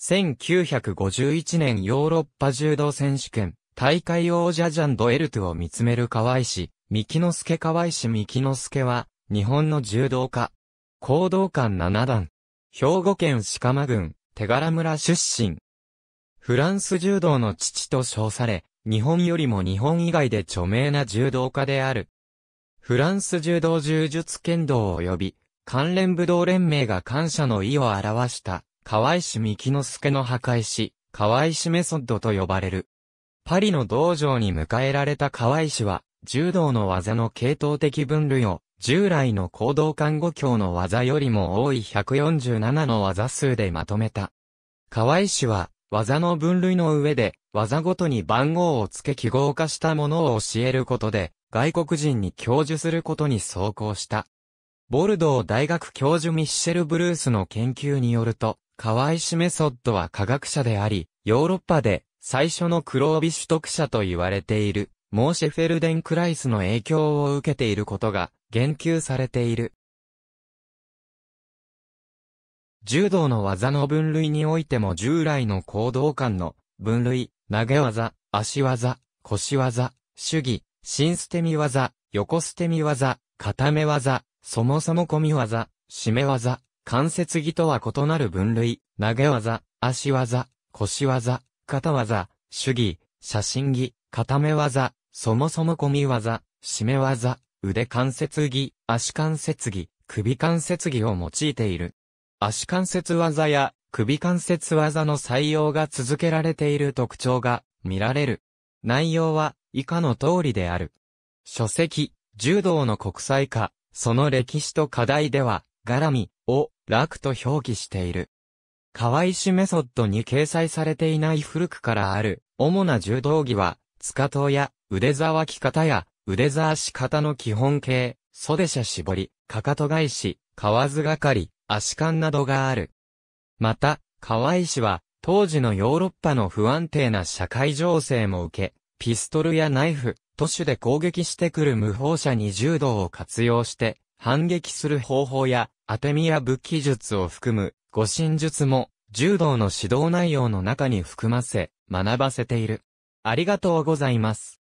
1951年ヨーロッパ柔道選手権、大会王者ジャンドエルトを見つめる河合氏、三木之助河合氏三木之助は、日本の柔道家。行動館7段。兵庫県鹿間郡、手柄村出身。フランス柔道の父と称され、日本よりも日本以外で著名な柔道家である。フランス柔道柔術剣道及び、関連武道連盟が感謝の意を表した河合氏幹之助の破壊し、河合氏メソッドと呼ばれる。パリの道場に迎えられた河合氏は、柔道の技の系統的分類を、従来の行動看護教の技よりも多い147の技数でまとめた。河合氏は、技の分類の上で、技ごとに番号を付け記号化したものを教えることで、外国人に教授することに走行した。ボルドー大学教授ミッシェル・ブルースの研究によると、河合氏メソッドは科学者であり、ヨーロッパで最初の黒帯取得者と言われている、モーシェフェルデン・クライスの影響を受けていることが言及されている。柔道の技の分類においても従来の行動感の分類、投げ技、足技、腰技、主義、新捨て身技、横捨て身技、固め技、そもそも込み技、締め技、関節技とは異なる分類、投げ技、足技、腰技、肩技、手技、写真技、固め技、そもそも込み技、締め技、腕関節技、足関節技、首関節技を用いている。足関節技や首関節技の採用が続けられている特徴が見られる。内容は以下の通りである。書籍、柔道の国際化、その歴史と課題では、がらみ、を楽と表記している。河合氏メソッドに掲載されていない古くからある、主な柔道着は、塚刀や、腕沢着方や、腕沢し方の基本形、袖者絞り、かかと返し、河津係、足管などがある。また、河合氏は、当時のヨーロッパの不安定な社会情勢も受け、ピストルやナイフ、都市で攻撃してくる無法者に柔道を活用して、反撃する方法や、当て身や武器術を含む、護身術も、柔道の指導内容の中に含ませ、学ばせている。ありがとうございます。